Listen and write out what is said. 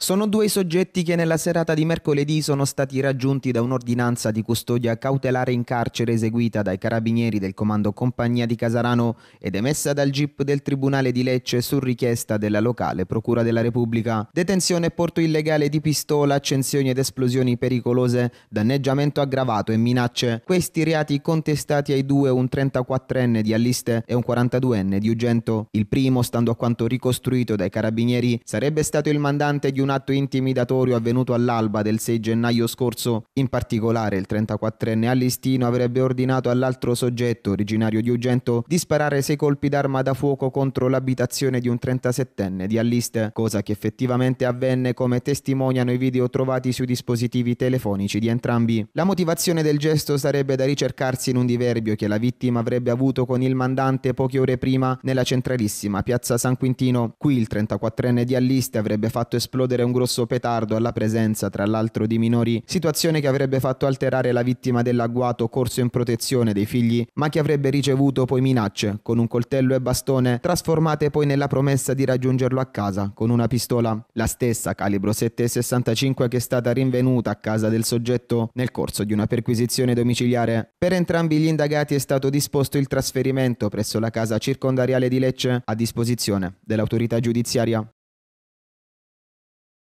Sono due i soggetti che nella serata di mercoledì sono stati raggiunti da un'ordinanza di custodia cautelare in carcere eseguita dai carabinieri del comando Compagnia di Casarano ed emessa dal GIP del Tribunale di Lecce su richiesta della locale Procura della Repubblica. Detenzione e porto illegale di pistola, accensioni ed esplosioni pericolose, danneggiamento aggravato e minacce. Questi reati contestati ai due un 34enne di Alliste e un 42enne di Ugento. Il primo, stando a quanto ricostruito dai carabinieri, sarebbe stato il mandante di un un atto intimidatorio avvenuto all'alba del 6 gennaio scorso. In particolare il 34enne Allistino avrebbe ordinato all'altro soggetto, originario di Ugento, di sparare sei colpi d'arma da fuoco contro l'abitazione di un 37enne di Allist, cosa che effettivamente avvenne come testimoniano i video trovati sui dispositivi telefonici di entrambi. La motivazione del gesto sarebbe da ricercarsi in un diverbio che la vittima avrebbe avuto con il mandante poche ore prima nella centralissima piazza San Quintino. Qui il 34enne di Allist avrebbe fatto esplodere essere un grosso petardo alla presenza, tra l'altro, di minori, situazione che avrebbe fatto alterare la vittima dell'agguato corso in protezione dei figli, ma che avrebbe ricevuto poi minacce, con un coltello e bastone, trasformate poi nella promessa di raggiungerlo a casa, con una pistola, la stessa calibro 7,65 che è stata rinvenuta a casa del soggetto nel corso di una perquisizione domiciliare. Per entrambi gli indagati è stato disposto il trasferimento presso la casa circondariale di Lecce a disposizione dell'autorità giudiziaria.